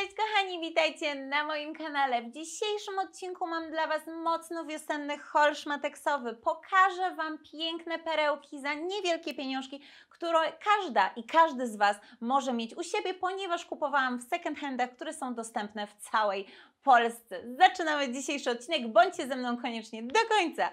Cześć kochani, witajcie na moim kanale. W dzisiejszym odcinku mam dla Was mocno wiosenny haul Pokażę Wam piękne perełki za niewielkie pieniążki, które każda i każdy z Was może mieć u siebie, ponieważ kupowałam w second handach, które są dostępne w całej Polsce. Zaczynamy dzisiejszy odcinek, bądźcie ze mną koniecznie do końca.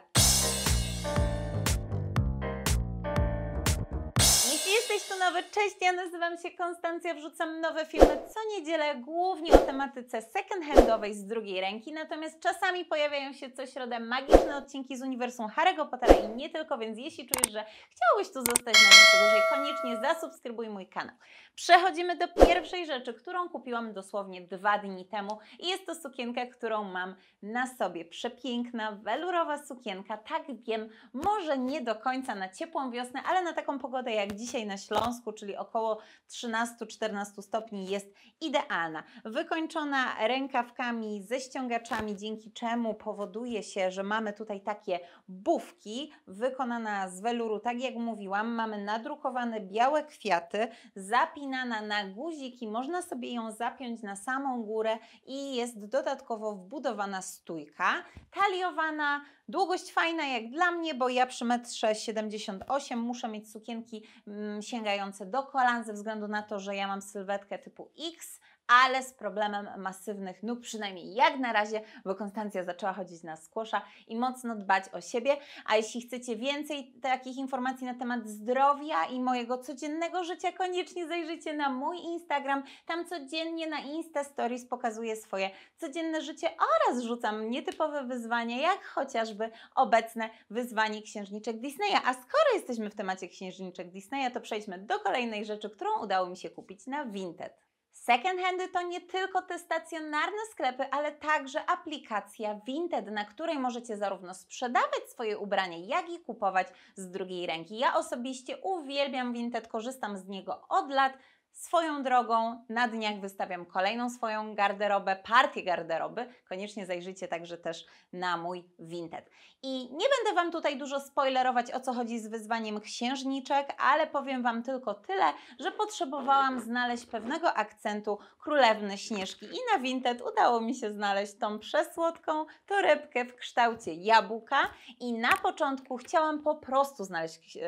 Cześć, tu nowy, cześć, ja nazywam się Konstancja, wrzucam nowe filmy co niedzielę, głównie o tematyce second-handowej z drugiej ręki, natomiast czasami pojawiają się co środę magiczne odcinki z uniwersum Harry'ego Pottera i nie tylko, więc jeśli czujesz, że chciałbyś tu zostać na nieco dłużej, koniecznie zasubskrybuj mój kanał. Przechodzimy do pierwszej rzeczy, którą kupiłam dosłownie dwa dni temu i jest to sukienka, którą mam na sobie. Przepiękna, welurowa sukienka, tak wiem, może nie do końca na ciepłą wiosnę, ale na taką pogodę jak dzisiaj na Śląsku, czyli około 13-14 stopni jest idealna. Wykończona rękawkami ze ściągaczami, dzięki czemu powoduje się, że mamy tutaj takie bufki wykonana z weluru, tak jak mówiłam, mamy nadrukowane białe kwiaty, zapinana na guziki, można sobie ją zapiąć na samą górę i jest dodatkowo wbudowana stójka, taliowana, długość fajna jak dla mnie, bo ja przy metrze 78 muszę mieć sukienki mm, sięgające do kolan ze względu na to, że ja mam sylwetkę typu X, ale z problemem masywnych nóg, przynajmniej jak na razie, bo Konstancja zaczęła chodzić na skłosza i mocno dbać o siebie. A jeśli chcecie więcej takich informacji na temat zdrowia i mojego codziennego życia, koniecznie zajrzyjcie na mój Instagram. Tam codziennie na Insta Stories pokazuję swoje codzienne życie oraz rzucam nietypowe wyzwania, jak chociażby obecne wyzwanie księżniczek Disneya. A skoro jesteśmy w temacie księżniczek Disneya, to przejdźmy do kolejnej rzeczy, którą udało mi się kupić na Vinted. Secondhandy to nie tylko te stacjonarne sklepy, ale także aplikacja Vinted, na której możecie zarówno sprzedawać swoje ubranie, jak i kupować z drugiej ręki. Ja osobiście uwielbiam Vinted, korzystam z niego od lat. Swoją drogą, na dniach wystawiam kolejną swoją garderobę, partię garderoby. Koniecznie zajrzyjcie także też na mój Vinted. I nie będę Wam tutaj dużo spoilerować, o co chodzi z wyzwaniem księżniczek, ale powiem Wam tylko tyle, że potrzebowałam znaleźć pewnego akcentu królewny Śnieżki i na Vinted udało mi się znaleźć tą przesłodką torebkę w kształcie jabłka i na początku chciałam po prostu znaleźć... Yy,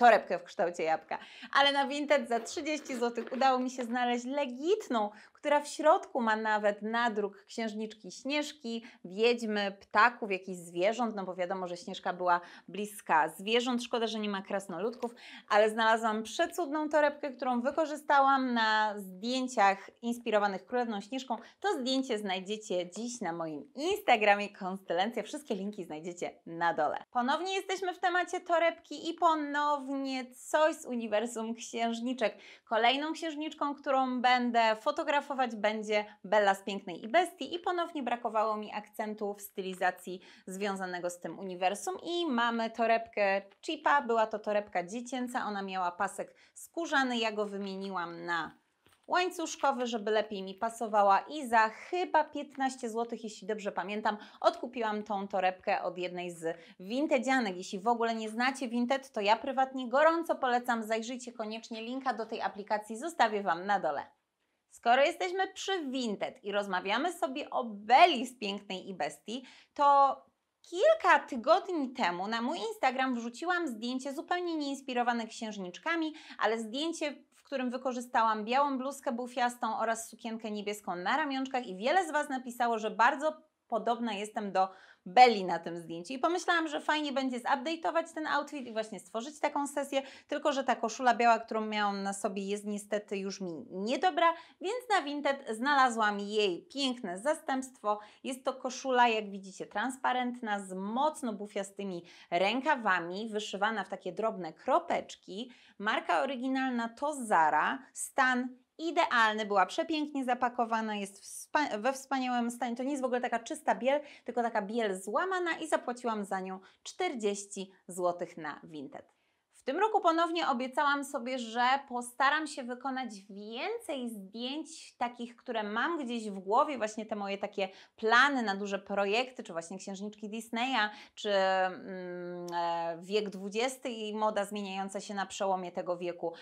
torebkę w kształcie jabłka. Ale na Vinted za 30 zł udało mi się znaleźć legitną która w środku ma nawet nadruk księżniczki Śnieżki, wiedźmy, ptaków, jakichś zwierząt, no bo wiadomo, że Śnieżka była bliska zwierząt. Szkoda, że nie ma krasnoludków, ale znalazłam przecudną torebkę, którą wykorzystałam na zdjęciach inspirowanych Królewną Śnieżką. To zdjęcie znajdziecie dziś na moim Instagramie Konstelencja. Wszystkie linki znajdziecie na dole. Ponownie jesteśmy w temacie torebki i ponownie coś z uniwersum księżniczek. Kolejną księżniczką, którą będę fotografować szefować będzie Bella z Pięknej i Bestii i ponownie brakowało mi akcentu w stylizacji związanego z tym uniwersum i mamy torebkę Chipa, była to torebka dziecięca, ona miała pasek skórzany, ja go wymieniłam na łańcuszkowy, żeby lepiej mi pasowała i za chyba 15 zł, jeśli dobrze pamiętam, odkupiłam tą torebkę od jednej z Vintedzianek. Jeśli w ogóle nie znacie Vinted, to ja prywatnie gorąco polecam, zajrzyjcie koniecznie, linka do tej aplikacji zostawię Wam na dole. Skoro jesteśmy przy Vinted i rozmawiamy sobie o Beli z Pięknej i Bestii, to kilka tygodni temu na mój Instagram wrzuciłam zdjęcie zupełnie nieinspirowane księżniczkami, ale zdjęcie, w którym wykorzystałam białą bluzkę bufiastą oraz sukienkę niebieską na ramionczkach i wiele z Was napisało, że bardzo podobna jestem do Belli na tym zdjęciu. I pomyślałam, że fajnie będzie zupdate'ować ten outfit i właśnie stworzyć taką sesję, tylko że ta koszula biała, którą miałam na sobie jest niestety już mi niedobra, więc na Vinted znalazłam jej piękne zastępstwo. Jest to koszula, jak widzicie, transparentna, z mocno bufiastymi rękawami, wyszywana w takie drobne kropeczki. Marka oryginalna to Zara, stan idealny, była przepięknie zapakowana, jest wspa we wspaniałym stanie. To nie jest w ogóle taka czysta biel, tylko taka biel złamana i zapłaciłam za nią 40 zł na Vinted. W tym roku ponownie obiecałam sobie, że postaram się wykonać więcej zdjęć takich, które mam gdzieś w głowie, właśnie te moje takie plany na duże projekty, czy właśnie księżniczki Disneya, czy mm, e, wiek XX i moda zmieniająca się na przełomie tego wieku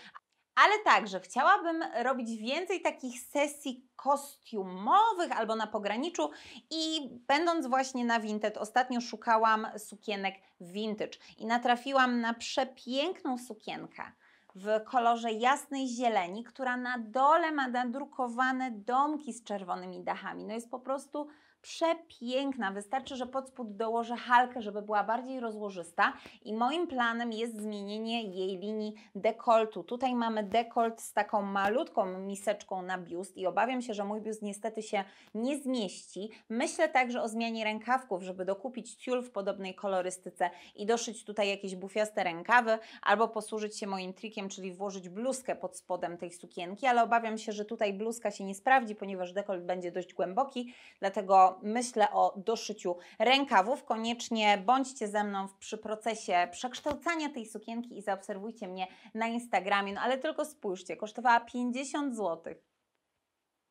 ale także chciałabym robić więcej takich sesji kostiumowych albo na pograniczu i będąc właśnie na Vinted ostatnio szukałam sukienek vintage i natrafiłam na przepiękną sukienkę w kolorze jasnej zieleni, która na dole ma nadrukowane domki z czerwonymi dachami. No jest po prostu przepiękna. Wystarczy, że pod spód dołożę halkę, żeby była bardziej rozłożysta i moim planem jest zmienienie jej linii dekoltu. Tutaj mamy dekolt z taką malutką miseczką na biust i obawiam się, że mój biust niestety się nie zmieści. Myślę także o zmianie rękawków, żeby dokupić ciul w podobnej kolorystyce i doszyć tutaj jakieś bufiaste rękawy albo posłużyć się moim trikiem, czyli włożyć bluzkę pod spodem tej sukienki, ale obawiam się, że tutaj bluzka się nie sprawdzi, ponieważ dekolt będzie dość głęboki, dlatego myślę o doszyciu rękawów. Koniecznie bądźcie ze mną przy procesie przekształcania tej sukienki i zaobserwujcie mnie na Instagramie. No ale tylko spójrzcie, kosztowała 50 zł.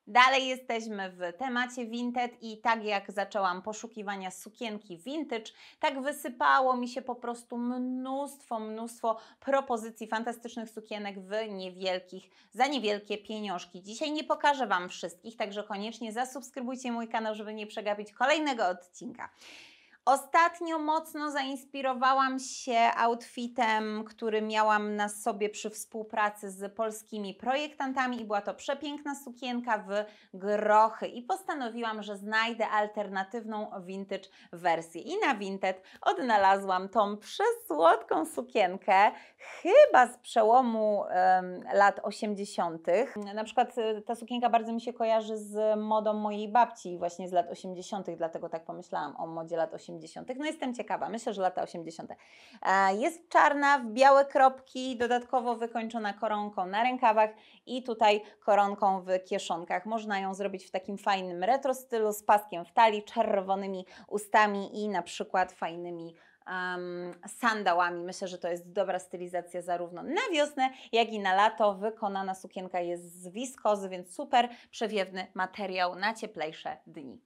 Dalej jesteśmy w temacie vintage i tak jak zaczęłam poszukiwania sukienki vintage, tak wysypało mi się po prostu mnóstwo, mnóstwo propozycji fantastycznych sukienek w niewielkich, za niewielkie pieniążki. Dzisiaj nie pokażę Wam wszystkich, także koniecznie zasubskrybujcie mój kanał, żeby nie przegapić kolejnego odcinka. Ostatnio mocno zainspirowałam się outfitem, który miałam na sobie przy współpracy z polskimi projektantami i była to przepiękna sukienka w grochy i postanowiłam, że znajdę alternatywną vintage wersję. I na Vinted odnalazłam tą przesłodką sukienkę, chyba z przełomu um, lat 80. Na przykład e, ta sukienka bardzo mi się kojarzy z modą mojej babci właśnie z lat 80., dlatego tak pomyślałam o modzie lat 80. 80. No jestem ciekawa, myślę, że lata 80. E, jest czarna, w białe kropki, dodatkowo wykończona koronką na rękawach i tutaj koronką w kieszonkach. Można ją zrobić w takim fajnym retro stylu z paskiem w talii, czerwonymi ustami i na przykład fajnymi um, sandałami. Myślę, że to jest dobra stylizacja zarówno na wiosnę, jak i na lato. Wykonana sukienka jest z wiskozy, więc super przewiewny materiał na cieplejsze dni.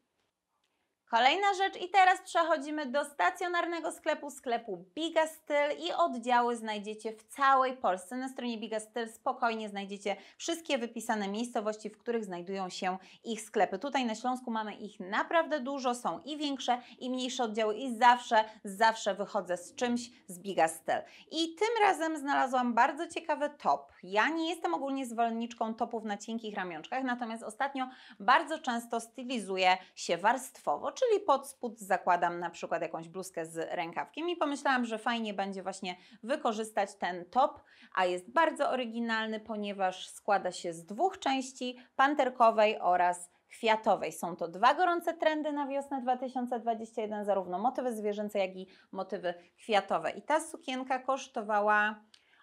Kolejna rzecz i teraz przechodzimy do stacjonarnego sklepu, sklepu Biga Styl i oddziały znajdziecie w całej Polsce. Na stronie Biga Styl spokojnie znajdziecie wszystkie wypisane miejscowości, w których znajdują się ich sklepy. Tutaj na Śląsku mamy ich naprawdę dużo, są i większe i mniejsze oddziały i zawsze, zawsze wychodzę z czymś z Biga Styl. I tym razem znalazłam bardzo ciekawy top. Ja nie jestem ogólnie zwolenniczką topów na cienkich ramionczkach, natomiast ostatnio bardzo często stylizuje się warstwowo, czyli pod spód zakładam na przykład jakąś bluzkę z rękawkiem i pomyślałam, że fajnie będzie właśnie wykorzystać ten top, a jest bardzo oryginalny, ponieważ składa się z dwóch części, panterkowej oraz kwiatowej. Są to dwa gorące trendy na wiosnę 2021, zarówno motywy zwierzęce, jak i motywy kwiatowe. I ta sukienka kosztowała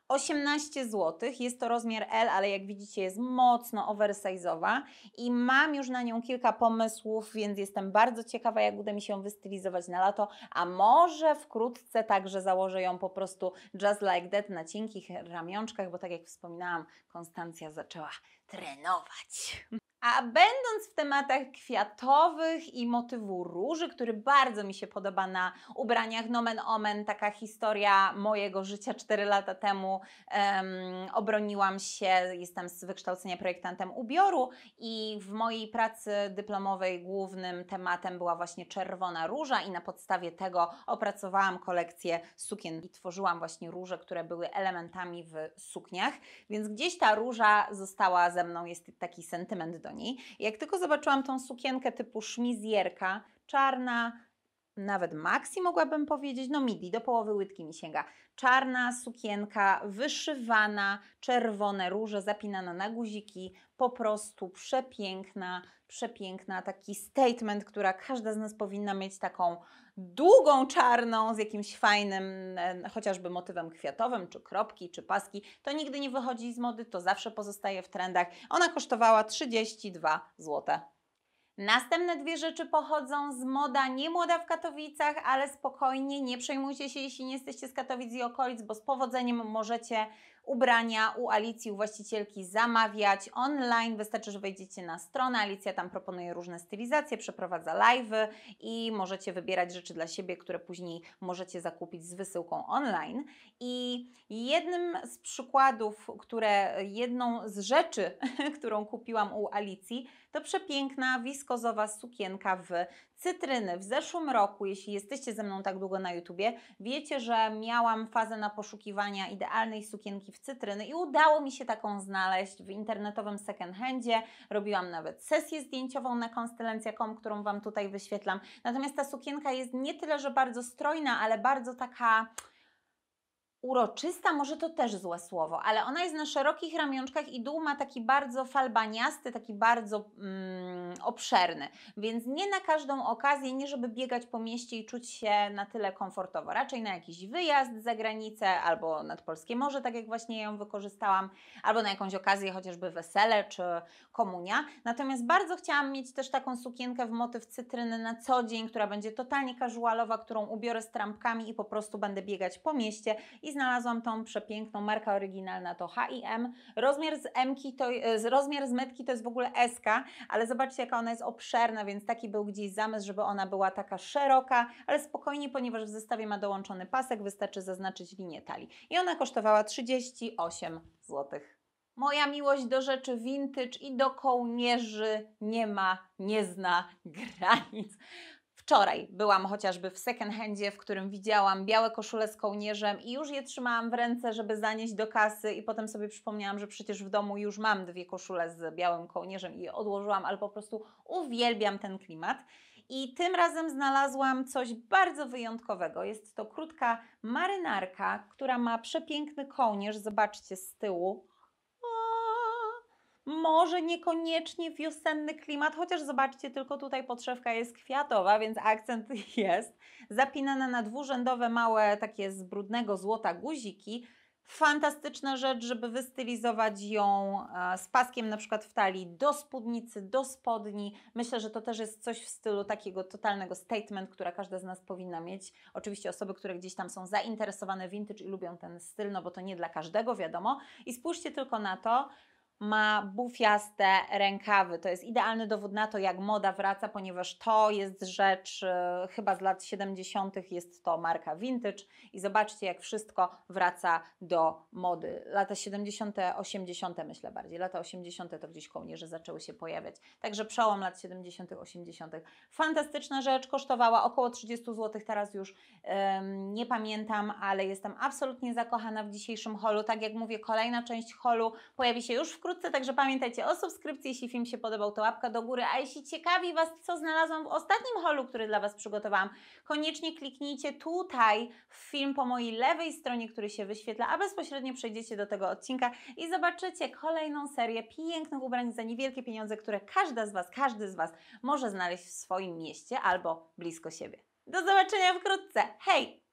18 zł. Jest to rozmiar L, ale jak widzicie jest mocno oversize'owa i mam już na nią kilka pomysłów, więc jestem bardzo ciekawa, jak uda mi się wystylizować na lato, a może wkrótce także założę ją po prostu just like that na cienkich ramionczkach, bo tak jak wspominałam, Konstancja zaczęła trenować. A będąc w tematach kwiatowych i motywu róży, który bardzo mi się podoba na ubraniach Nomen Omen, taka historia mojego życia 4 lata temu, um, obroniłam się, jestem z wykształcenia projektantem ubioru i w mojej pracy dyplomowej głównym tematem była właśnie czerwona róża i na podstawie tego opracowałam kolekcję sukien i tworzyłam właśnie róże, które były elementami w sukniach, więc gdzieś ta róża została ze mną, jest taki sentyment do jak tylko zobaczyłam tą sukienkę typu szmizjerka, czarna, nawet maxi mogłabym powiedzieć, no midi, do połowy łydki mi sięga. Czarna sukienka, wyszywana, czerwone róże, zapinana na guziki, po prostu przepiękna, przepiękna, taki statement, która każda z nas powinna mieć taką długą czarną z jakimś fajnym, e, chociażby motywem kwiatowym, czy kropki, czy paski. To nigdy nie wychodzi z mody, to zawsze pozostaje w trendach. Ona kosztowała 32 zł. Następne dwie rzeczy pochodzą z moda nie młoda w Katowicach, ale spokojnie, nie przejmujcie się, jeśli nie jesteście z Katowic i okolic, bo z powodzeniem możecie ubrania u Alicji, u właścicielki zamawiać online. Wystarczy, że wejdziecie na stronę. Alicja tam proponuje różne stylizacje, przeprowadza live'y i możecie wybierać rzeczy dla siebie, które później możecie zakupić z wysyłką online. I jednym z przykładów, które jedną z rzeczy, którą kupiłam u Alicji, to przepiękna wiskozowa sukienka w cytryny. W zeszłym roku, jeśli jesteście ze mną tak długo na YouTubie, wiecie, że miałam fazę na poszukiwania idealnej sukienki w cytryny i udało mi się taką znaleźć w internetowym second handzie. Robiłam nawet sesję zdjęciową na Konstelencja.com, którą Wam tutaj wyświetlam. Natomiast ta sukienka jest nie tyle, że bardzo strojna, ale bardzo taka Uroczysta, może to też złe słowo, ale ona jest na szerokich ramionczkach i dół ma taki bardzo falbaniasty, taki bardzo mm, obszerny. Więc nie na każdą okazję, nie żeby biegać po mieście i czuć się na tyle komfortowo. Raczej na jakiś wyjazd za granicę albo nad polskie morze, tak jak właśnie ją wykorzystałam, albo na jakąś okazję, chociażby wesele czy komunia. Natomiast bardzo chciałam mieć też taką sukienkę w motyw cytryny na co dzień, która będzie totalnie casualowa, którą ubiorę z trampkami i po prostu będę biegać po mieście i znalazłam tą przepiękną markę oryginalna to H&M. Rozmiar z M to e, rozmiar z metki to jest w ogóle SK, ale zobaczcie jaka ona jest obszerna, więc taki był gdzieś zamysł, żeby ona była taka szeroka, ale spokojnie, ponieważ w zestawie ma dołączony pasek, wystarczy zaznaczyć linię talii. I ona kosztowała 38 zł. Moja miłość do rzeczy vintage i do kołnierzy nie ma, nie zna granic. Wczoraj byłam chociażby w second handzie, w którym widziałam białe koszule z kołnierzem i już je trzymałam w ręce, żeby zanieść do kasy i potem sobie przypomniałam, że przecież w domu już mam dwie koszule z białym kołnierzem i je odłożyłam, ale po prostu uwielbiam ten klimat. I tym razem znalazłam coś bardzo wyjątkowego. Jest to krótka marynarka, która ma przepiękny kołnierz, zobaczcie z tyłu, może niekoniecznie wiosenny klimat, chociaż zobaczcie, tylko tutaj podszewka jest kwiatowa, więc akcent jest. Zapinane na dwurzędowe małe takie z brudnego złota guziki. Fantastyczna rzecz, żeby wystylizować ją e, z paskiem na przykład w talii do spódnicy, do spodni. Myślę, że to też jest coś w stylu takiego totalnego statement, która każda z nas powinna mieć. Oczywiście osoby, które gdzieś tam są zainteresowane vintage i lubią ten styl, no bo to nie dla każdego, wiadomo. I spójrzcie tylko na to, ma bufiaste rękawy. To jest idealny dowód na to, jak moda wraca, ponieważ to jest rzecz y, chyba z lat 70. jest to marka vintage i zobaczcie, jak wszystko wraca do mody. Lata 70., 80. myślę bardziej. Lata 80. to gdzieś kołnierze zaczęły się pojawiać. Także przełom lat 70., 80. Fantastyczna rzecz, kosztowała około 30 zł, teraz już nie pamiętam, ale jestem absolutnie zakochana w dzisiejszym holu. Tak jak mówię, kolejna część holu pojawi się już wkrótce wkrótce, także pamiętajcie o subskrypcji. Jeśli film się podobał, to łapka do góry. A jeśli ciekawi Was, co znalazłam w ostatnim holu, który dla Was przygotowałam, koniecznie kliknijcie tutaj w film po mojej lewej stronie, który się wyświetla, a bezpośrednio przejdziecie do tego odcinka i zobaczycie kolejną serię pięknych ubrań za niewielkie pieniądze, które każda z Was, każdy z Was może znaleźć w swoim mieście albo blisko siebie. Do zobaczenia wkrótce. Hej!